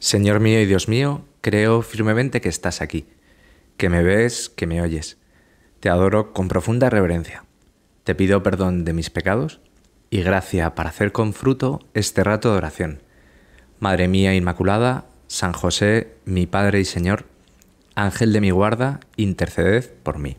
Señor mío y Dios mío, creo firmemente que estás aquí, que me ves, que me oyes. Te adoro con profunda reverencia. Te pido perdón de mis pecados y gracia para hacer con fruto este rato de oración. Madre mía Inmaculada, San José, mi Padre y Señor, Ángel de mi guarda, interceded por mí.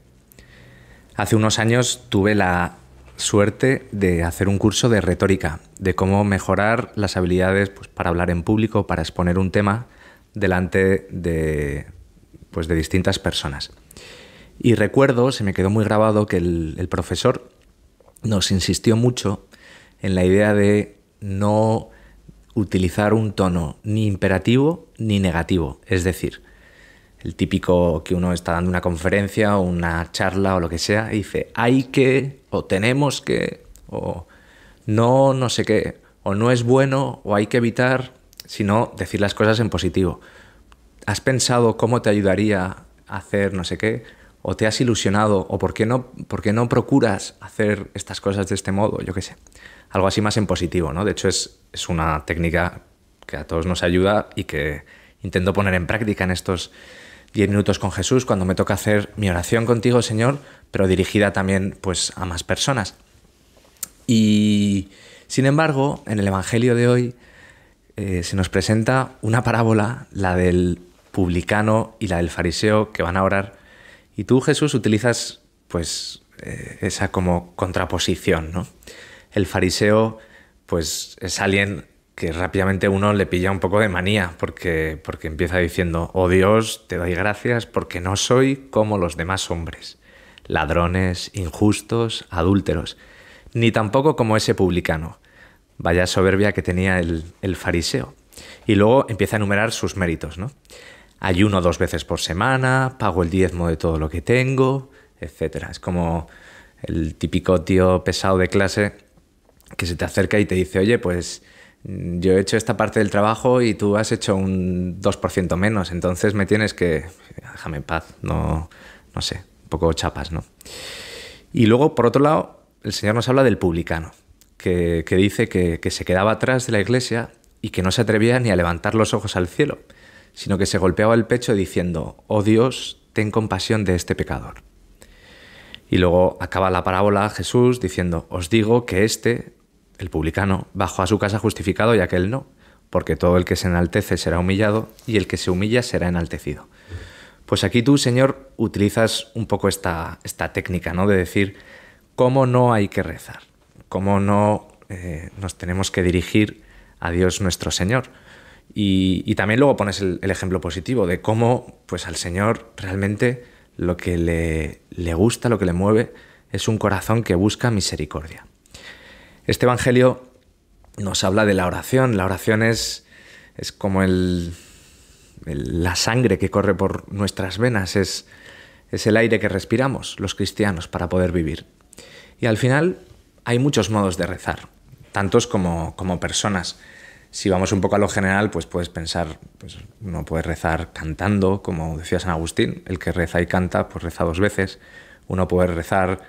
Hace unos años tuve la suerte de hacer un curso de retórica, de cómo mejorar las habilidades pues, para hablar en público, para exponer un tema delante pues, de, distintas personas. Y recuerdo, se me quedó muy grabado, que el, el profesor nos insistió mucho en la idea de no utilizar un tono ni imperativo ni negativo. Es decir, el típico que uno está dando una conferencia o una charla o lo que sea y dice, hay que, o tenemos que, o no, no sé qué, o no es bueno, o hay que evitar, sino decir las cosas en positivo. ¿Has pensado cómo te ayudaría a hacer no sé qué? ¿O te has ilusionado? ¿O por qué no, no procuras hacer estas cosas de este modo? Yo qué sé. Algo así más en positivo, ¿no? De hecho, es una técnica que a todos nos ayuda y que intento poner en práctica en estos 10 minutos con Jesús cuando me toca hacer mi oración contigo, Señor, pero dirigida también pues a más personas. Y sin embargo, en el Evangelio de hoy eh, se nos presenta una parábola, la del publicano y la del fariseo que van a orar. Y tú, Jesús, utilizas pues eh, esa como contraposición, ¿no? El fariseo pues es alguien que rápidamente uno le pilla un poco de manía, porque, porque empieza diciendo, oh Dios, te doy gracias porque no soy como los demás hombres, ladrones, injustos, adúlteros, ni tampoco como ese publicano. Vaya soberbia que tenía el, fariseo. Y luego empieza a enumerar sus méritos, Ayuno dos veces por semana, pago el diezmo de todo lo que tengo, etcétera, Es como el típico tío pesado de clase que se te acerca y te dice, oye, pues yo he hecho esta parte del trabajo y tú has hecho un 2% menos, entonces me tienes que, déjame en paz, no, no sé, un poco chapas, ¿no? Y luego, por otro lado, el Señor nos habla del publicano, que, dice que, se quedaba atrás de la iglesia y que no se atrevía ni a levantar los ojos al cielo, sino que se golpeaba el pecho diciendo, oh Dios, ten compasión de este pecador. Y luego acaba la parábola Jesús diciendo, os digo que este... El publicano bajó a su casa justificado y aquel no, porque todo el que se enaltece será humillado y el que se humilla será enaltecido. Pues aquí tú, Señor, utilizas un poco esta, esta técnica, ¿no? De decir cómo no hay que rezar, cómo no eh, nos tenemos que dirigir a Dios nuestro Señor. Y, también luego pones el, el, ejemplo positivo de cómo, pues al Señor realmente lo que le, le gusta, lo que le mueve, es un corazón que busca misericordia. Este Evangelio nos habla de la oración. La oración es, es como el, la sangre que corre por nuestras venas, es, el aire que respiramos los cristianos para poder vivir. Y al final hay muchos modos de rezar, tantos como, como personas. Si vamos un poco a lo general, pues puedes pensar, pues uno puede rezar cantando, como decía San Agustín, el que reza y canta, pues reza dos veces. Uno puede rezar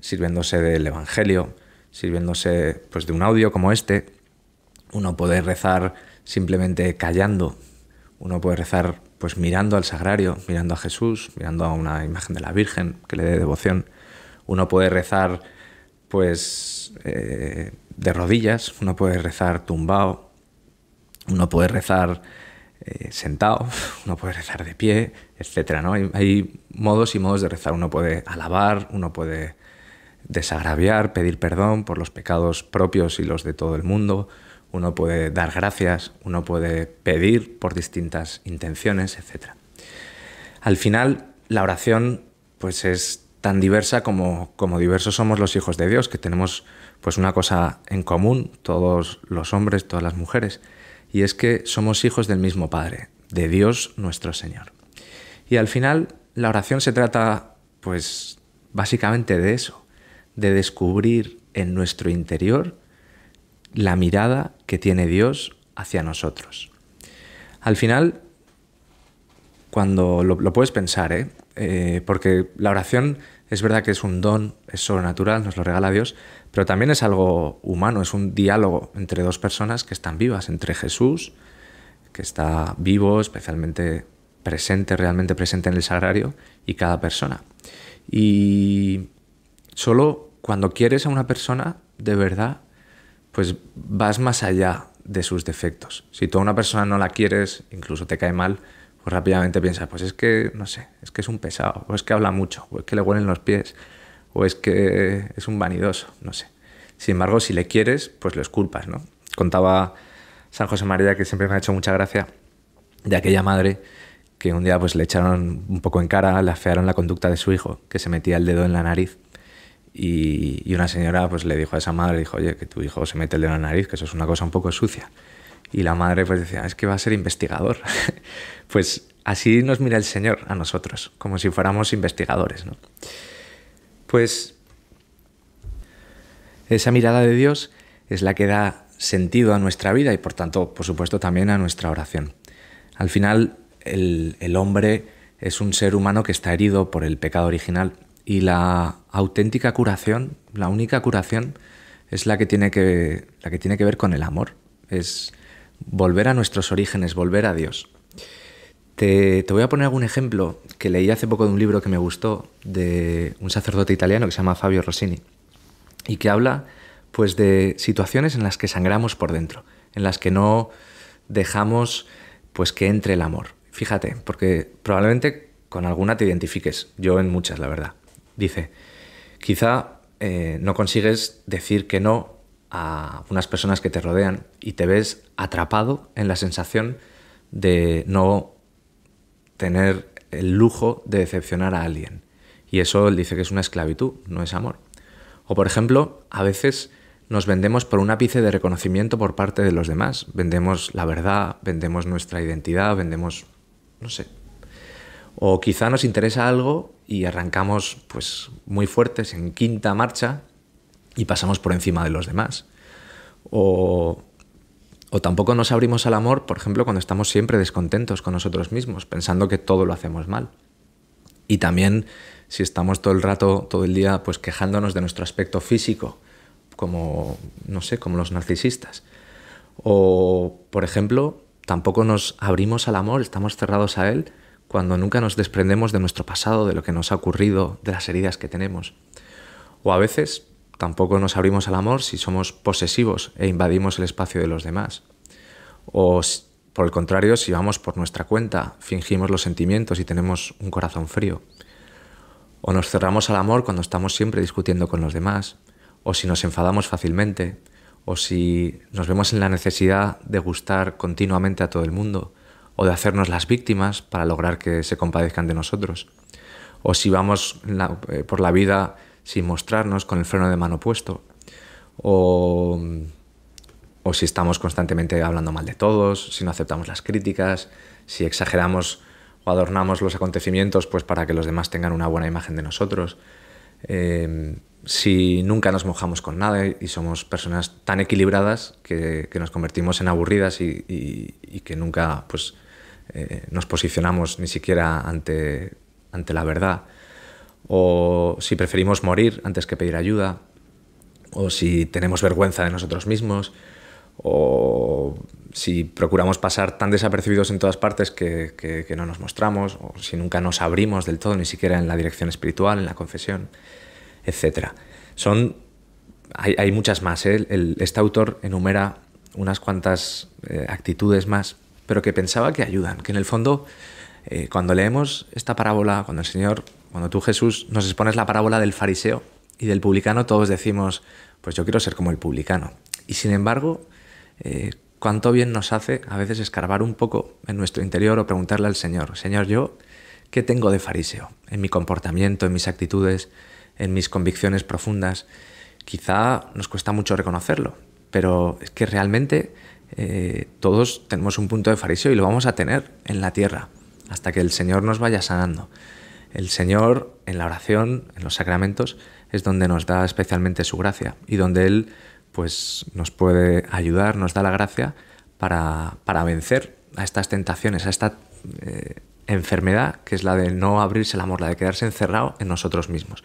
sirviéndose del Evangelio, sirviéndose pues, de un audio como este. Uno puede rezar simplemente callando, uno puede rezar pues mirando al sagrario, mirando a Jesús, mirando a una imagen de la Virgen que le dé devoción. Uno puede rezar pues eh, de rodillas, uno puede rezar tumbado, uno puede rezar eh, sentado, uno puede rezar de pie, etcétera. ¿no? hay, modos y modos de rezar. Uno puede alabar, uno puede desagraviar, pedir perdón por los pecados propios y los de todo el mundo, uno puede dar gracias, uno puede pedir por distintas intenciones, etc. Al final, la oración pues es tan diversa como, como diversos somos los hijos de Dios, que tenemos pues una cosa en común, todos los hombres, todas las mujeres, y es que somos hijos del mismo Padre, de Dios nuestro Señor. Y al final, la oración se trata pues básicamente de eso, de descubrir en nuestro interior la mirada que tiene Dios hacia nosotros. Al final, cuando lo, puedes pensar, ¿eh? Eh, porque la oración es verdad que es un don, es sobrenatural, nos lo regala Dios, pero también es algo humano, es un diálogo entre dos personas que están vivas, entre Jesús, que está vivo, especialmente presente, realmente presente en el sagrario, y cada persona. Y solo cuando quieres a una persona, de verdad, pues vas más allá de sus defectos. Si tú a una persona no la quieres, incluso te cae mal, pues rápidamente piensas, pues es que, no sé, es que es un pesado, o es que habla mucho, o es que le huelen los pies, o es que es un vanidoso, no sé. Sin embargo, si le quieres, pues lo esculpas, ¿no? Contaba San José María, que siempre me ha hecho mucha gracia, de aquella madre que un día pues le echaron un poco en cara, le afearon la conducta de su hijo, que se metía el dedo en la nariz y, una señora pues le dijo a esa madre, dijo, oye, que tu hijo se mete el dedo en la nariz, que eso es una cosa un poco sucia. Y la madre pues decía, es que va a ser investigador. pues así nos mira el Señor a nosotros, como si fuéramos investigadores. ¿no? Pues esa mirada de Dios es la que da sentido a nuestra vida y por tanto, por supuesto, también a nuestra oración. Al final, el, el hombre es un ser humano que está herido por el pecado original y la auténtica curación, la única curación, es la que tiene que, la que, tiene que ver con el amor. Es volver a nuestros orígenes, volver a Dios. Te, voy a poner algún ejemplo que leí hace poco de un libro que me gustó de un sacerdote italiano que se llama Fabio Rossini y que habla pues de situaciones en las que sangramos por dentro, en las que no dejamos pues que entre el amor. Fíjate, porque probablemente con alguna te identifiques, yo en muchas, la verdad. Dice, quizá eh, no consigues decir que no a unas personas que te rodean y te ves atrapado en la sensación de no tener el lujo de decepcionar a alguien. Y eso él dice que es una esclavitud, no es amor. O por ejemplo, a veces nos vendemos por un ápice de reconocimiento por parte de los demás. Vendemos la verdad, vendemos nuestra identidad, vendemos, no sé, o quizá nos interesa algo y arrancamos pues, muy fuertes en quinta marcha y pasamos por encima de los demás. O, o tampoco nos abrimos al amor, por ejemplo, cuando estamos siempre descontentos con nosotros mismos, pensando que todo lo hacemos mal. Y también si estamos todo el rato, todo el día, pues quejándonos de nuestro aspecto físico, como, no sé, como los narcisistas. O, por ejemplo, tampoco nos abrimos al amor, estamos cerrados a él cuando nunca nos desprendemos de nuestro pasado, de lo que nos ha ocurrido, de las heridas que tenemos. O a veces tampoco nos abrimos al amor si somos posesivos e invadimos el espacio de los demás. O por el contrario, si vamos por nuestra cuenta, fingimos los sentimientos y tenemos un corazón frío. O nos cerramos al amor cuando estamos siempre discutiendo con los demás. O si nos enfadamos fácilmente. O si nos vemos en la necesidad de gustar continuamente a todo el mundo o de hacernos las víctimas para lograr que se compadezcan de nosotros. O si vamos eh, por la vida sin mostrarnos con el freno de mano puesto. O, si estamos constantemente hablando mal de todos, si no aceptamos las críticas, si exageramos o adornamos los acontecimientos pues para que los demás tengan una buena imagen de nosotros. Em, si nunca nos mojamos con nada y somos personas tan equilibradas que, nos convertimos en aburridas y, que nunca pues, eh, nos posicionamos ni siquiera ante, ante la verdad, o si preferimos morir antes que pedir ayuda, o si tenemos vergüenza de nosotros mismos, o si procuramos pasar tan desapercibidos en todas partes que, no nos mostramos, o si nunca nos abrimos del todo, ni siquiera en la dirección espiritual, en la confesión, etc. Son, hay, muchas más. ¿eh? este autor enumera unas cuantas eh, actitudes más pero que pensaba que ayudan, que en el fondo eh, cuando leemos esta parábola, cuando el Señor, cuando tú Jesús nos expones la parábola del fariseo y del publicano, todos decimos, pues yo quiero ser como el publicano. Y sin embargo, eh, cuánto bien nos hace a veces escarbar un poco en nuestro interior o preguntarle al Señor, Señor, yo, ¿qué tengo de fariseo? En mi comportamiento, en mis actitudes, en mis convicciones profundas. Quizá nos cuesta mucho reconocerlo, pero es que realmente eh, todos tenemos un punto de fariseo y lo vamos a tener en la tierra, hasta que el Señor nos vaya sanando. El Señor, en la oración, en los sacramentos, es donde nos da especialmente su gracia y donde Él pues, nos puede ayudar, nos da la gracia para, para vencer a estas tentaciones, a esta eh, enfermedad que es la de no abrirse el amor, la de quedarse encerrado en nosotros mismos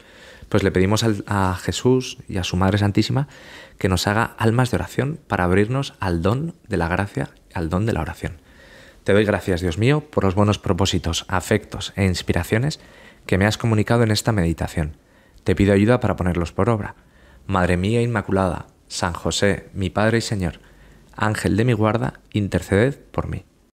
pues le pedimos a Jesús y a su Madre Santísima que nos haga almas de oración para abrirnos al don de la gracia, al don de la oración. Te doy gracias, Dios mío, por los buenos propósitos, afectos e inspiraciones que me has comunicado en esta meditación. Te pido ayuda para ponerlos por obra. Madre mía Inmaculada, San José, mi Padre y Señor, Ángel de mi guarda, interceded por mí.